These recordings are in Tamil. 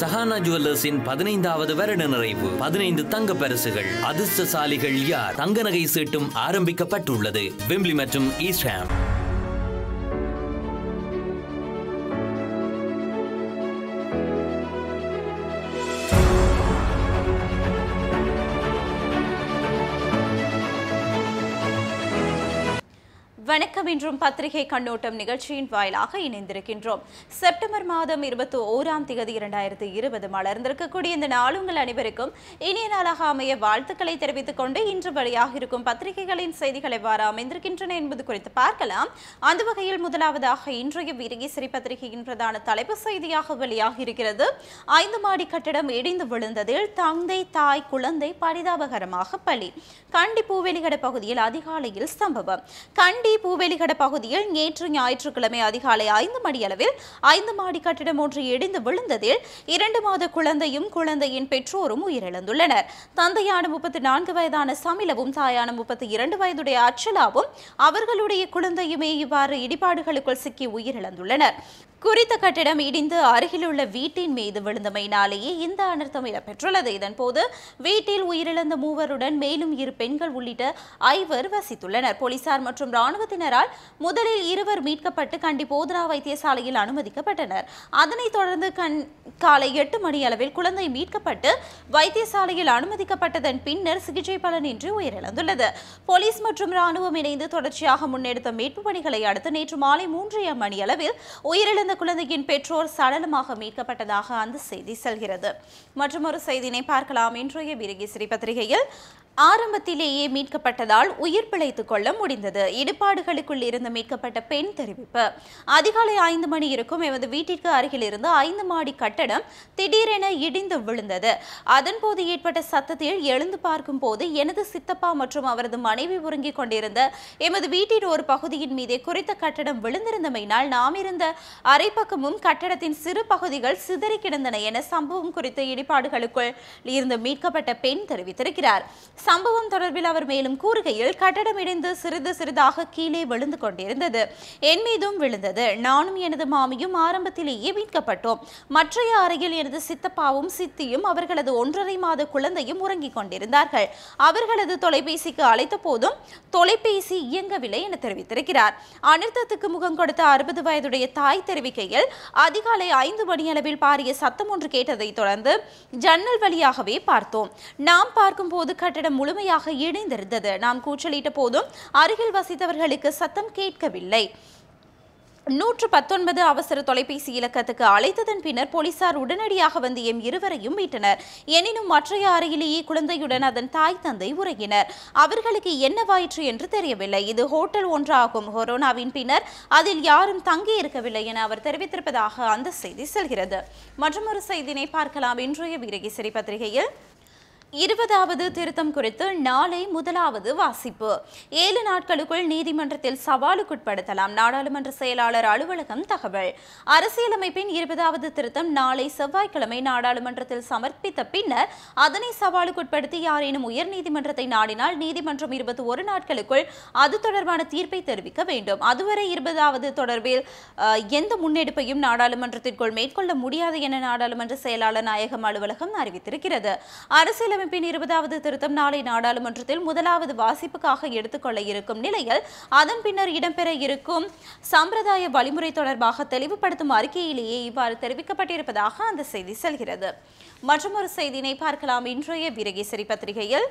சஹானா ஜுவல்லர்ஸின் பதினைந்தாவது வருட நிறைவு பதினைந்து தங்க பரிசுகள் அதிர்ஷ்டசாலிகள் யார் தங்க நகை சீட்டும் ஆரம்பிக்கப்பட்டுள்ளது விம்லி மற்றும் ஈஸ்டாம் வணக்கம் இன்றும் பத்திரிகை கண்ணோட்டம் நிகழ்ச்சியின் வாயிலாக இணைந்திருக்கின்றோம் செப்டம்பர் மாதம் இருபத்தி ஓராம் தேதி இரண்டாயிரத்தி இருபது மலர்ந்திருக்கக்கூடிய இந்த நாளுங்கள் அனைவருக்கும் இனிய நாளாக அமைய வாழ்த்துக்களை தெரிவித்துக் கொண்டு இன்று வழியாக இருக்கும் பத்திரிகைகளின் செய்திகள் எவ்வாறு அமைந்திருக்கின்றன என்பது குறித்து பார்க்கலாம் அந்த வகையில் முதலாவதாக இன்றைய வீரகேசரி பத்திரிகையின் பிரதான தலைப்பு செய்தியாக வெளியாக இருக்கிறது ஐந்து மாடி கட்டடம் இடிந்து விழுந்ததில் தந்தை தாய் குழந்தை பரிதாபகரமாக பலி கண்டி பூவெளிகட பகுதியில் அதிகாலையில் சம்பவம் கண்டி பூவெளி வெளிகட பகுதியில் நேற்று ஞாயிற்றுக்கிழமை அதிகாலை ஐந்து மணி அளவில் ஐந்து மாடி கட்டிடம் ஒன்று இடிந்து விழுந்ததில் இரண்டு மாத குழந்தையும் குழந்தையின் பெற்றோரும் உயிரிழந்துள்ளனர் தந்தையான முப்பத்தி நான்கு வயதான சமிலவும் தாயான முப்பத்தி இரண்டு வயதுடைய அச்சலாவும் அவர்களுடைய குழந்தையுமே இவ்வாறு இடிபாடுகளுக்குள் சிக்கி உயிரிழந்துள்ளனர் குறித்த கட்டிடம் இடிந்து அருகிலுள்ள வீட்டின் மீது விழுந்தமையினாலேயே இந்த அனர்த்தம் இடம்பெற்றுள்ளது இதன்போது வீட்டில் உயிரிழந்த மூவருடன் மேலும் இரு பெண்கள் உள்ளிட்ட ஐவர் வசித்துள்ளனர் போலீசார் மற்றும் ராணுவத்தினரால் முதலில் இருவர் மீட்கப்பட்டு கண்டி போதனா வைத்தியசாலையில் அனுமதிக்கப்பட்டனர் அதனைத் தொடர்ந்து கண் காலை எட்டு மணி அளவில் குழந்தை மீட்கப்பட்டு வைத்தியசாலையில் அனுமதிக்கப்பட்டதன் பின்னர் சிகிச்சை பலனின்றி உயிரிழந்துள்ளது போலீஸ் மற்றும் ராணுவம் இணைந்து தொடர்ச்சியாக முன்னெடுத்த மீட்பு பணிகளை அடுத்து நேற்று மாலை மூன்றரை மணி அளவில் உயிரிழந்த இறந்த குழந்தையின் பெற்றோர் சடலமாக மீட்கப்பட்டதாக அந்த செய்தி செல்கிறது மற்றொரு செய்தியினை பார்க்கலாம் இன்றைய விருகி சிறி பத்திரிகையில் ஆரம்பத்திலேயே மீட்கப்பட்டதால் உயிர் பிழைத்துக் கொள்ள முடிந்தது இடுபாடுகளுக்குள் இருந்து மீட்கப்பட்ட பெண் தெரிவிப்பு அதிகாலை ஐந்து மணி இருக்கும் எமது வீட்டிற்கு அருகில் இருந்து ஐந்து மாடி கட்டடம் திடீரென இடிந்து விழுந்தது அதன்போது ஏற்பட்ட சத்தத்தில் எழுந்து பார்க்கும் போது எனது சித்தப்பா மற்றும் அவரது மனைவி உறங்கிக் கொண்டிருந்த எமது வீட்டின் ஒரு பகுதியின் மீதே குறித்த கட்டடம் விழுந்திருந்தமையினால் நாம் இருந்த அரைப்பக்கமும் கட்டடத்தின் சிறு பகுதிகள் சிதறி கிடந்தன என சம்பவம் குறித்த இடிபாடுகளுக்குள் இருந்து மீட்கப்பட்ட பெண் தெரிவித்திருக்கிறார் சம்பவம் தொடர்பில் அவர் மேலும் கூறுகையில் கட்டடம் இடிந்து சிறிது சிறிதாக கீழே விழுந்து கொண்டிருந்தது என் மீதும் விழுந்தது நானும் எனது மாமியும் ஆரம்பத்திலேயே மீட்கப்பட்டோம் மற்றைய அறையில் எனது சித்தப்பாவும் சித்தியும் அவர்களது ஒன்றரை மாத குழந்தையும் உறங்கிக் கொண்டிருந்தார்கள் அவர்களது தொலைபேசிக்கு அழைத்த போதும் தொலைபேசி இயங்கவில்லை என தெரிவித்திருக்கிறார் அனர்த்தத்துக்கு முகம் கொடுத்த அறுபது வயதுடைய தாய் தெரிவிக்கையில் அதிகாலை ஐந்து மணியளவில் பாரிய சத்தம் ஒன்று கேட்டதை தொடர்ந்து ஜன்னல் வழியாகவே பார்த்தோம் நாம் பார்க்கும் போது கட்டடம் முழுமையாக இணைந்திருந்தது நாம் கூச்சலிட்ட போதும் அருகில் வசித்தவர்களுக்கு சத்தம் கேட்கவில்லை நூற்று பத்தொன்பது அவசர தொலைபேசி இலக்கத்துக்கு அழைத்ததன் பின்னர் போலீசார் உடனடியாக வந்து எம் இருவரையும் மீட்டனர் எனினும் மற்றைய அறையிலேயே குழந்தையுடன் அதன் தாய் தந்தை உறங்கினர் அவர்களுக்கு என்னவாயிற்று என்று தெரியவில்லை இது ஹோட்டல் ஒன்றாகும் கொரோனாவின் பின்னர் அதில் யாரும் தங்கி இருக்கவில்லை என அவர் தெரிவித்திருப்பதாக அந்த செய்தி செல்கிறது மற்றொரு செய்தியினை பார்க்கலாம் இன்றைய வீரகி பத்திரிகையில் இருபதாவது திருத்தம் குறித்து நாளை முதலாவது வாசிப்பு ஏழு நாட்களுக்குள் நீதிமன்றத்தில் சவாலுக்குட்படுத்தலாம் நாடாளுமன்ற செயலாளர் அலுவலகம் தகவல் அரசியலமைப்பின் இருபதாவது திருத்தம் நாளை செவ்வாய்க்கிழமை நாடாளுமன்றத்தில் சமர்ப்பித்த பின்னர் அதனை சவாலுக்குட்படுத்தி யாரேனும் உயர்நீதிமன்றத்தை நாடினால் நீதிமன்றம் இருபத்தி ஒரு நாட்களுக்குள் அது தொடர்பான தீர்ப்பை தெரிவிக்க வேண்டும் அதுவரை இருபதாவது தொடர்பில் எந்த முன்னெடுப்பையும் நாடாளுமன்றத்திற்குள் மேற்கொள்ள முடியாது என நாடாளுமன்ற செயலாளர் நாயகம் அலுவலகம் அறிவித்திருக்கிறது அரசியல் அரசியலமைப்பின் இருபதாவது திருத்தம் நாளை நாடாளுமன்றத்தில் முதலாவது வாசிப்புக்காக எடுத்துக்கொள்ள இருக்கும் நிலையில் அதன் பின்னர் இடம்பெற இருக்கும் சம்பிரதாய வழிமுறை தொடர்பாக தெளிவுபடுத்தும் அறிக்கையிலேயே இவ்வாறு தெரிவிக்கப்பட்டிருப்பதாக அந்த செய்தி செல்கிறது மற்றொரு செய்தியினை பார்க்கலாம் இன்றைய விரகேசரி பத்திரிகையில்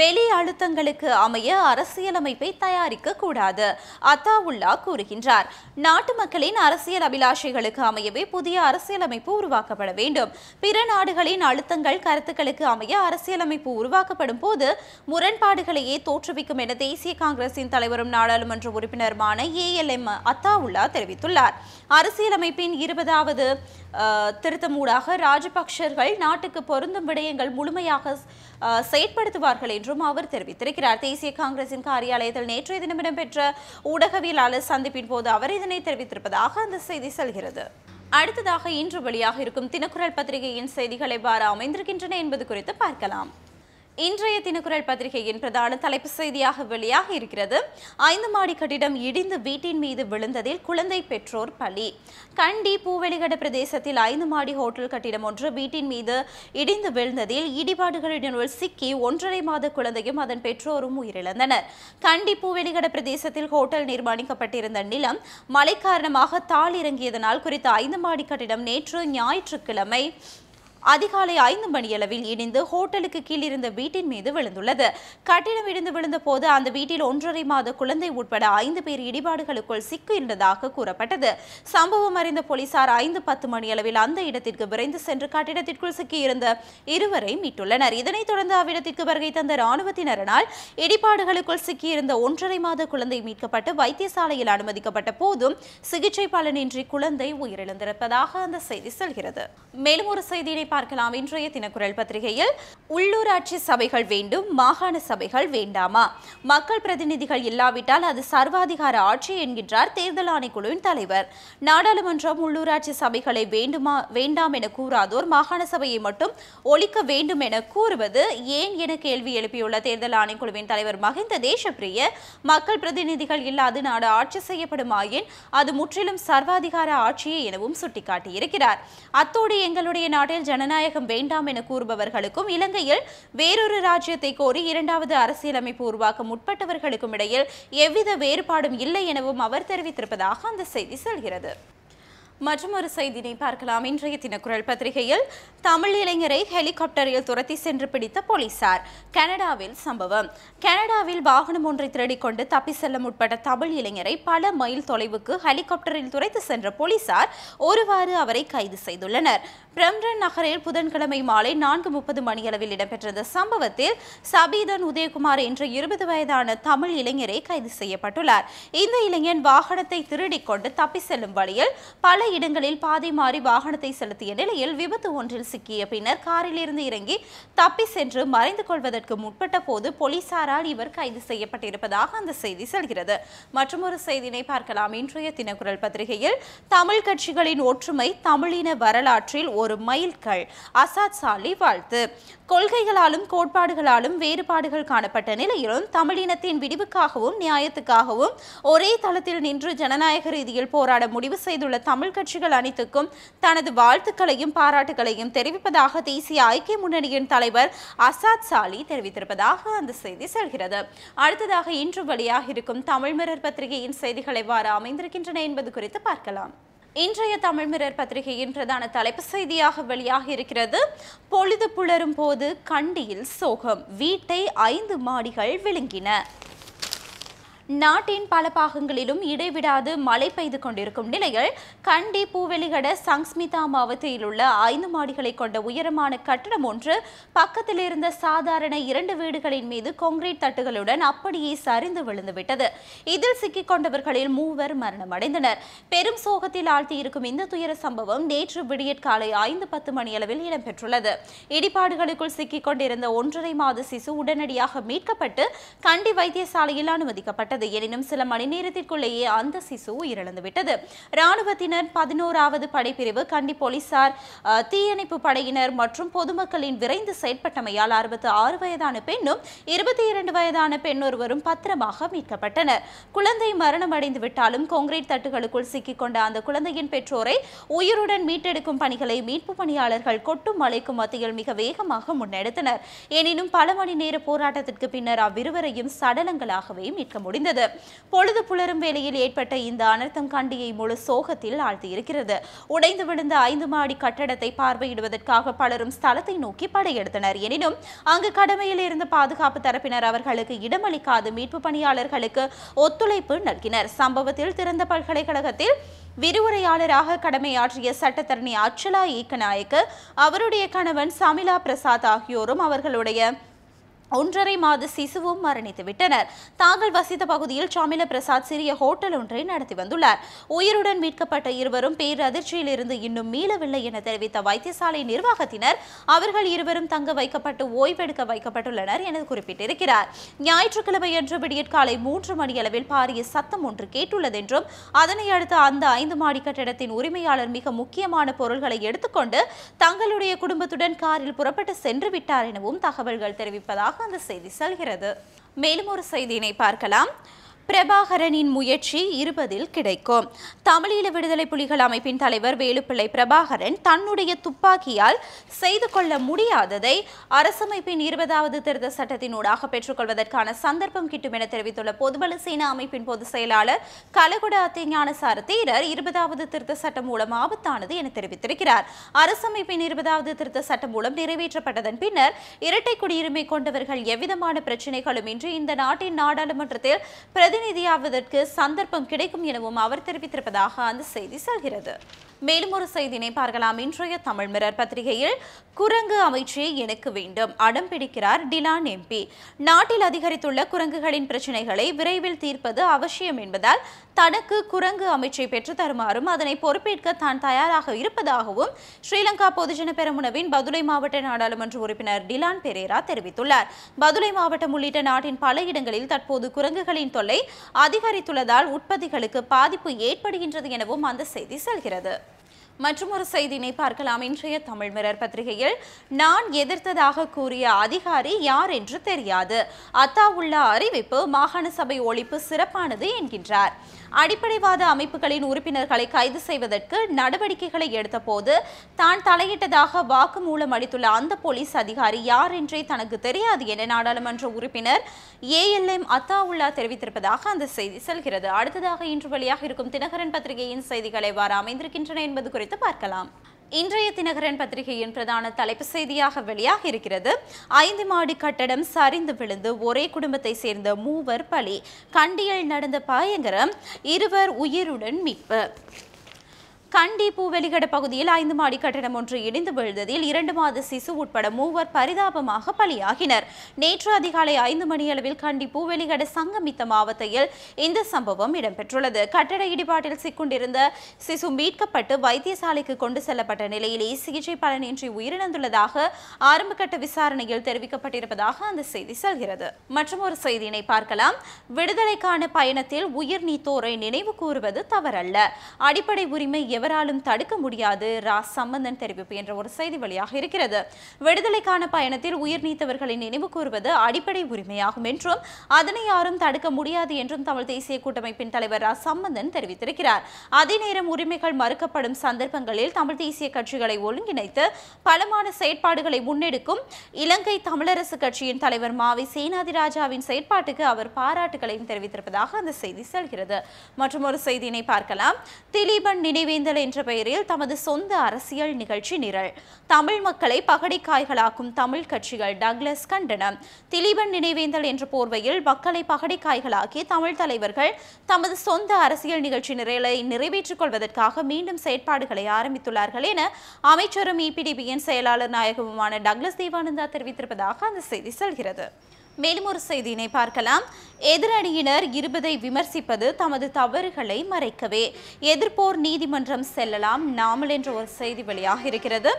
வெளி அழுத்தங்களுக்கு அமைய அரசியலமைப்பை தயாரிக்க கூடாது அத்தாவுல்லா கூறுகின்றார் நாட்டு மக்களின் அரசியல் அபிலாஷைகளுக்கு அமையவே புதிய அரசியலமைப்பு உருவாக்கப்பட வேண்டும் பிற நாடுகளின் அழுத்தங்கள் கருத்துக்களுக்கு அமைய அரசியலமைப்பு உருவாக்கப்படும் போது முரண்பாடுகளையே தோற்றுவிக்கும் என தேசிய காங்கிரசின் தலைவரும் நாடாளுமன்ற உறுப்பினருமான ஏ எல் எம் அத்தாவுல்லா தெரிவித்துள்ளார் அரசியலமைப்பின் இருபதாவது திருத்தமூடாக ராஜபக்சர்கள் நாட்டுக்கு பொருந்தும் விடயங்கள் முழுமையாக செயற்படுத்துவார்கள் செய்வார்கள் என்றும் அவர் தெரிவித்திருக்கிறார் தேசிய காங்கிரசின் காரியாலயத்தில் நேற்றைய தினம் இடம்பெற்ற ஊடகவியலாளர் சந்திப்பின் போது அவர் இதனை தெரிவித்திருப்பதாக அந்த செய்தி செல்கிறது அடுத்ததாக இன்று வெளியாக இருக்கும் தினக்குரல் பத்திரிகையின் செய்திகளை எவ்வாறு அமைந்திருக்கின்றன என்பது குறித்து பார்க்கலாம் இன்றைய தினக்குரல் பத்திரிகையின் பிரதான தலைப்பு செய்தியாக வெளியாக இருக்கிறது ஐந்து மாடி கட்டிடம் இடிந்து வீட்டின் மீது விழுந்ததில் குழந்தை பெற்றோர் பலி கண்டி பூவெளிகட பிரதேசத்தில் ஐந்து மாடி ஹோட்டல் கட்டிடம் ஒன்று வீட்டின் மீது இடிந்து விழுந்ததில் இடிபாடுகளிடனுள் சிக்கி ஒன்றரை மாத குழந்தையும் அதன் பெற்றோரும் உயிரிழந்தனர் கண்டி பூவெளிகட பிரதேசத்தில் ஹோட்டல் நிர்மாணிக்கப்பட்டிருந்த நிலம் மழை காரணமாக தாள் இறங்கியதனால் குறித்த ஐந்து மாடி கட்டிடம் நேற்று ஞாயிற்றுக்கிழமை அதிகாலை ஐந்து மணியளவில் இணைந்து ஹோட்டலுக்கு கீழ் இருந்த வீட்டின் மீது விழுந்துள்ளது கட்டிடம் இடிந்து விழுந்த போது அந்த வீட்டில் ஒன்றரை மாத குழந்தை உட்பட ஐந்து பேர் இடிபாடுகளுக்குள் சிக்கியிருந்ததாக கூறப்பட்டது சம்பவம் அறிந்த போலீசார் ஐந்து பத்து மணியளவில் அந்த இடத்திற்கு விரைந்து சென்று கட்டிடத்திற்குள் சிக்கியிருந்த இருவரை மீட்டுள்ளனர் இதனைத் தொடர்ந்து அவ்விடத்திற்கு வருகை தந்த ராணுவத்தினரனால் இடிபாடுகளுக்குள் சிக்கியிருந்த ஒன்றரை மாத குழந்தை மீட்கப்பட்டு வைத்தியசாலையில் அனுமதிக்கப்பட்ட போதும் சிகிச்சை பலனின்றி குழந்தை உயிரிழந்திருப்பதாக அந்த செய்தி செல்கிறது மேலும் ஒரு செய்தியினை பார்க்கலாம் இன்றைய தினக்குரல் பத்திரிகையில் உள்ளூராட்சி சபைகள் வேண்டும் மாகாண சபைகள் வேண்டாமா மக்கள் பிரதிநிதிகள் இல்லாவிட்டால் அது சர்வாதிகார ஆட்சி என்கின்றார் தேர்தல் ஆணைக்குழுவின் தலைவர் நாடாளுமன்றம் உள்ளூராட்சி சபைகளை வேண்டுமா வேண்டாம் என கூறாதோர் மாகாண சபையை மட்டும் ஒழிக்க வேண்டும் என கூறுவது ஏன் என கேள்வி எழுப்பியுள்ள தேர்தல் ஆணைக்குழுவின் தலைவர் மகிந்த தேசப்பிரிய மக்கள் பிரதிநிதிகள் இல்லாது நாடு ஆட்சி செய்யப்படுமாயின் அது முற்றிலும் சர்வாதிகார ஆட்சியே எனவும் சுட்டிக்காட்டியிருக்கிறார் அத்தோடு எங்களுடைய நாட்டில் ஜனநாயகம் வேண்டாம் என கூறுபவர்களுக்கும் இலங்கையில் வேறொரு ராஜ்யத்தை கோரி இரண்டாவது அரசியலமைப்பு உருவாக்க முற்பட்டவர்களுக்கும் இடையில் எவ்வித வேறுபாடும் இல்லை எனவும் அவர் தெரிவித்திருப்பதாக அந்த செய்தி செல்கிறது மற்றும் ஒரு செய்தியினை பார்க்கலாம் இன்றைய தினக்குரல் பத்திரிகையில் தமிழ் இளைஞரை ஹெலிகாப்டரில் துரத்தி சென்று பிடித்த போலீசார் கனடாவில் சம்பவம் கனடாவில் வாகனம் ஒன்றை திருடிக்கொண்டு தப்பி செல்ல முற்பட்ட தமிழ் இளைஞரை பல மைல் தொலைவுக்கு ஹெலிகாப்டரில் துரைத்து சென்ற போலீசார் ஒருவாறு அவரை கைது செய்துள்ளனர் பிரம்ரன் நகரில் புதன்கிழமை மாலை நான்கு முப்பது மணியளவில் இடம்பெற்ற இந்த சம்பவத்தில் சபீதன் உதயகுமார் என்ற இருபது வயதான தமிழ் இளைஞரை கைது செய்யப்பட்டுள்ளார் இந்த இளைஞன் வாகனத்தை திருடிக்கொண்டு தப்பி செல்லும் வழியில் பல இடங்களில் பாதை மாறி வாகனத்தை செலுத்திய நிலையில் விபத்து ஒன்றில் சிக்கிய பின்னர் காரிலிருந்து இறங்கி தப்பி சென்று மறைந்து கொள்வதற்கு முற்பட்ட போது போலீசாரால் இவர் கைது செய்யப்பட்டிருப்பதாக அந்த செய்தி செல்கிறது மற்றும் ஒரு செய்தியினை பார்க்கலாம் இன்றைய தினக்குரல் பத்திரிகையில் தமிழ் கட்சிகளின் ஒற்றுமை தமிழின வரலாற்றில் ஒரு மைல்கள் அசாத் சாலி வாழ்த்து கொள்கைகளாலும் கோட்பாடுகளாலும் வேறுபாடுகள் காணப்பட்ட நிலையிலும் தமிழினத்தின் விடிவுக்காகவும் நியாயத்துக்காகவும் ஒரே தளத்தில் நின்று ஜனநாயக ரீதியில் போராட முடிவு செய்துள்ள தமிழ் கட்சிகள் அனைத்துக்கும் தனது வாழ்த்துக்களையும் பாராட்டுகளையும் தெரிவிப்பதாக தேசிய ஐக்கிய முன்னணியின் தலைவர் அசாத் சாலி தெரிவித்திருப்பதாக அந்த செய்தி செல்கிறது அடுத்ததாக இன்று வழியாக இருக்கும் தமிழ் மிரர் பத்திரிகையின் செய்திகள் எவ்வாறு அமைந்திருக்கின்றன என்பது குறித்து பார்க்கலாம் இன்றைய தமிழ்மிரர் பத்திரிகையின் பிரதான தலைப்பு செய்தியாக வெளியாகி இருக்கிறது பொழுது புலரும் போது கண்டியில் சோகம் வீட்டை ஐந்து மாடிகள் விழுங்கின நாட்டின் பல பாகங்களிலும் இடைவிடாது மழை பெய்து கொண்டிருக்கும் நிலையில் கண்டி பூவெளிகட சங்ஸ்மிதா மாவட்டத்தில் உள்ள ஐந்து மாடிகளை கொண்ட உயரமான கட்டடம் ஒன்று பக்கத்தில் இருந்த சாதாரண இரண்டு வீடுகளின் மீது கொங்கிரீட் தட்டுகளுடன் அப்படியே சரிந்து விழுந்துவிட்டது இதில் சிக்கிக் கொண்டவர்களில் மூவர் மரணமடைந்தனர் பெரும் சோகத்தில் ஆழ்த்தியிருக்கும் இந்த துயர சம்பவம் நேற்று விடியற்காலை ஐந்து பத்து மணியளவில் இடம்பெற்றுள்ளது இடிபாடுகளுக்குள் சிக்கிக் கொண்டிருந்த ஒன்றரை மாத சிசு உடனடியாக மீட்கப்பட்டு கண்டி வைத்தியசாலையில் அனுமதிக்கப்பட்டது நடந்தது எனினும் சில மணி நேரத்திற்குள்ளேயே அந்த சிசு உயிரிழந்துவிட்டது ராணுவத்தினர் பதினோராவது படைப்பிரிவு கண்டி போலீசார் தீயணைப்பு படையினர் மற்றும் பொதுமக்களின் விரைந்து செயற்பட்டமையால் அறுபத்து ஆறு வயதான பெண்ணும் இருபத்தி இரண்டு வயதான பெண் ஒருவரும் பத்திரமாக மீட்கப்பட்டனர் குழந்தை மரணமடைந்து விட்டாலும் காங்கிரீட் தட்டுகளுக்குள் சிக்கிக்கொண்ட அந்த குழந்தையின் பெற்றோரை உயிருடன் மீட்டெடுக்கும் பணிகளை மீட்பு பணியாளர்கள் கொட்டும் மலைக்கும் மத்தியில் மிக வேகமாக முன்னெடுத்தனர் எனினும் பல மணி நேர போராட்டத்திற்கு பின்னர் அவ்விருவரையும் சடலங்களாகவே மீட்க முடிந்தது முடிந்தது பொழுது புலரும் வேளையில் ஏற்பட்ட இந்த அனர்த்தம் கண்டியை முழு சோகத்தில் ஆழ்த்தியிருக்கிறது உடைந்து விழுந்த ஐந்து மாடி கட்டடத்தை பார்வையிடுவதற்காக பலரும் ஸ்தலத்தை நோக்கி படையெடுத்தனர் எனினும் அங்கு கடமையில் இருந்த பாதுகாப்பு தரப்பினர் அவர்களுக்கு இடமளிக்காது மீட்பு பணியாளர்களுக்கு ஒத்துழைப்பு நல்கினர் சம்பவத்தில் திறந்த பல்கலைக்கழகத்தில் விரிவுரையாளராக கடமையாற்றிய சட்டத்தரணி அச்சலா ஏக்கநாயக்கு அவருடைய கணவன் சமிலா பிரசாத் ஆகியோரும் அவர்களுடைய ஒன்றரை மாத சிசுவும் மரணித்து விட்டனர் தாங்கள் வசித்த பகுதியில் சாமில பிரசாத் சிறிய ஹோட்டல் ஒன்றை நடத்தி வந்துள்ளார் உயிருடன் மீட்கப்பட்ட இருவரும் பேரதிர்ச்சியில் இருந்து இன்னும் மீளவில்லை என தெரிவித்த வைத்தியசாலை நிர்வாகத்தினர் அவர்கள் இருவரும் தங்க வைக்கப்பட்டு ஓய்வெடுக்க வைக்கப்பட்டுள்ளனர் என குறிப்பிட்டிருக்கிறார் ஞாயிற்றுக்கிழமை அன்று விடியற்காலை மூன்று மணியளவில் பாரிய சத்தம் ஒன்று கேட்டுள்ளதென்றும் அதனை அடுத்து அந்த ஐந்து மாடி கட்டடத்தின் உரிமையாளர் மிக முக்கியமான பொருள்களை எடுத்துக்கொண்டு தங்களுடைய குடும்பத்துடன் காரில் புறப்பட்டு சென்று விட்டார் எனவும் தகவல்கள் தெரிவிப்பதாக அந்த செய்தி செல்கிறது மேலும் ஒரு செய்தியினை பார்க்கலாம் பிரபாகரனின் முயற்சி இருபதில் கிடைக்கும் தமிழீழ விடுதலை புலிகள் அமைப்பின் தலைவர் வேலுப்பிள்ளை பிரபாகரன் தன்னுடைய துப்பாக்கியால் செய்து கொள்ள முடியாததை அரசமைப்பின் இருபதாவது திருத்த சட்டத்தினூடாக பெற்றுக்கொள்வதற்கான சந்தர்ப்பம் கிட்டும் என தெரிவித்துள்ள பொதுபல சேனா அமைப்பின் பொதுச் செயலாளர் கலகுட அத்திஞானசார தீரர் இருபதாவது திருத்த சட்டம் மூலம் ஆபத்தானது என தெரிவித்திருக்கிறார் அரசமைப்பின் இருபதாவது திருத்த சட்டம் மூலம் நிறைவேற்றப்பட்டதன் பின்னர் இரட்டை குடியுரிமை கொண்டவர்கள் எவ்விதமான பிரச்சினைகளும் இன்றி இந்த நாட்டின் நாடாளுமன்றத்தில் பிரதி பிரதிநிதியாவதற்கு சந்தர்ப்பம் கிடைக்கும் எனவும் அவர் தெரிவித்திருப்பதாக அந்த செய்தி சொல்கிறது மேலும் ஒரு செய்தியினை பார்க்கலாம் இன்றைய தமிழ் மிரர் பத்திரிகையில் குரங்கு அமைச்சியை எனக்கு வேண்டும் அடம் பிடிக்கிறார் டிலான் எம்பி நாட்டில் அதிகரித்துள்ள குரங்குகளின் பிரச்சினைகளை விரைவில் தீர்ப்பது அவசியம் என்பதால் தனக்கு குரங்கு அமைச்சை பெற்று தருமாறும் அதனை பொறுப்பேற்க தான் தயாராக இருப்பதாகவும் ஸ்ரீலங்கா பொதுஜன பெருமுனவின் பதுளை மாவட்ட நாடாளுமன்ற உறுப்பினர் டிலான் பெரேரா தெரிவித்துள்ளார் பதுளை மாவட்டம் உள்ளிட்ட நாட்டின் பல இடங்களில் தற்போது குரங்குகளின் தொல்லை அதிகரித்துள்ளதால் உற்பத்திகளுக்கு பாதிப்பு ஏற்படுகின்றது எனவும் அந்த செய்தி செல்கிறது மற்றும் ஒரு செய்தினை பார்க்கலாம் இன்றைய தமிழ் மிரர் பத்திரிகையில் நான் எதிர்த்ததாக கூறிய அதிகாரி யார் என்று தெரியாது உள்ள அறிவிப்பு மாகாண சபை ஒழிப்பு சிறப்பானது என்கின்றார் அடிப்படைவாத அமைப்புகளின் உறுப்பினர்களை கைது செய்வதற்கு நடவடிக்கைகளை எடுத்தபோது தான் தலையிட்டதாக வாக்குமூலம் அளித்துள்ள அந்த போலீஸ் அதிகாரி யார் என்றே தனக்கு தெரியாது என நாடாளுமன்ற உறுப்பினர் ஏஎல்எம் அத்தாவுல்லா தெரிவித்திருப்பதாக அந்த செய்தி செல்கிறது அடுத்ததாக இன்று வழியாக இருக்கும் தினகரன் பத்திரிகையின் செய்திகளை வார அமைந்திருக்கின்றன என்பது குறித்து பார்க்கலாம் இன்றைய தினகரன் பத்திரிகையின் பிரதான தலைப்பு செய்தியாக வெளியாக இருக்கிறது ஐந்து மாடி கட்டடம் சரிந்து விழுந்து ஒரே குடும்பத்தை சேர்ந்த மூவர் பலி கண்டியில் நடந்த பயங்கரம் இருவர் உயிருடன் மீட்பு கண்டி பூவெளிகட பகுதியில் ஐந்து மாடி கட்டடம் ஒன்று இடிந்து விழுந்ததில் இரண்டு மாத சிசு உட்பட மூவர் பரிதாபமாக பலியாகினர் நேற்று அதிகாலை ஐந்து மணியளவில் கண்டி பூவெளிகட சங்கமித்த மாவட்டத்தில் இந்த சம்பவம் இடம்பெற்றுள்ளது கட்டட இடிபாட்டில் சிக்கொண்டிருந்த சிசு மீட்கப்பட்டு வைத்தியசாலைக்கு கொண்டு செல்லப்பட்ட நிலையிலேயே சிகிச்சை பலனின்றி உயிரிழந்துள்ளதாக ஆரம்பகட்ட விசாரணையில் தெரிவிக்கப்பட்டிருப்பதாக அந்த செய்தி செல்கிறது மற்றும் ஒரு செய்தியினை பார்க்கலாம் விடுதலைக்கான பயணத்தில் உயிர் நீத்தோரை நினைவு கூறுவது தவறல்ல அடிப்படை உரிமை எவராலும் தடுக்க முடியாது ரா சம்பந்தன் தெரிவிப்பு என்ற ஒரு செய்தி வெளியாக இருக்கிறது விடுதலைக்கான பயணத்தில் உயிர் நீத்தவர்களின் நினைவு கூறுவது அடிப்படை உரிமையாகும் என்றும் அதனை யாரும் தடுக்க முடியாது என்றும் தமிழ் தேசிய கூட்டமைப்பின் தலைவர் ரா சம்பந்தன் தெரிவித்திருக்கிறார் அதே நேரம் உரிமைகள் மறுக்கப்படும் சந்தர்ப்பங்களில் தமிழ் தேசிய கட்சிகளை ஒருங்கிணைத்து பலமான செயற்பாடுகளை முன்னெடுக்கும் இலங்கை தமிழரசு கட்சியின் தலைவர் மாவி சேனாதிராஜாவின் செயற்பாட்டுக்கு அவர் பாராட்டுகளையும் தெரிவித்திருப்பதாக அந்த செய்தி செல்கிறது மற்றும் ஒரு செய்தியினை பார்க்கலாம் திலீபன் நினைவேந்த தேர்தல் என்ற பெயரில் தமது சொந்த அரசியல் நிகழ்ச்சி நிரல் தமிழ் மக்களை பகடிக்காய்களாக்கும் தமிழ் கட்சிகள் டக்லஸ் கண்டனம் திலீபன் நினைவேந்தல் என்ற போர்வையில் மக்களை பகடிக்காய்களாக்கி தமிழ் தலைவர்கள் தமது சொந்த அரசியல் நிகழ்ச்சி நிரலை நிறைவேற்றிக் கொள்வதற்காக மீண்டும் செயற்பாடுகளை ஆரம்பித்துள்ளார்கள் என அமைச்சரும் இபிடிபியின் செயலாளர் நாயகமுமான டக்லஸ் தேவானந்தா தெரிவித்திருப்பதாக அந்த செய்தி செல்கிறது மேலும் ஒரு செய்தியினை பார்க்கலாம் எதிரணியினர் இருபதை விமர்சிப்பது தமது தவறுகளை மறைக்கவே எதிர்ப்போர் நீதிமன்றம் செல்லலாம் நாமல் என்ற ஒரு செய்தி வெளியாக இருக்கிறது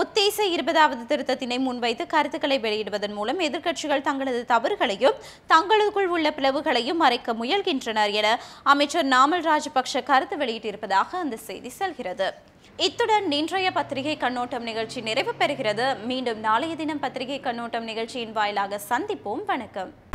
உத்தேச இருபதாவது திருத்தத்தினை முன்வைத்து கருத்துக்களை வெளியிடுவதன் மூலம் எதிர்க்கட்சிகள் தங்களது தவறுகளையும் தங்களுக்குள் உள்ள பிளவுகளையும் மறைக்க முயல்கின்றனர் என அமைச்சர் நாமல் ராஜபக்ஷ கருத்து வெளியிட்டிருப்பதாக அந்த செய்தி செல்கிறது இத்துடன் இன்றைய பத்திரிகை கண்ணோட்டம் நிகழ்ச்சி நிறைவு பெறுகிறது மீண்டும் நாளைய தினம் பத்திரிகை கண்ணோட்டம் நிகழ்ச்சியின் வாயிலாக சந்திப்போம் வணக்கம்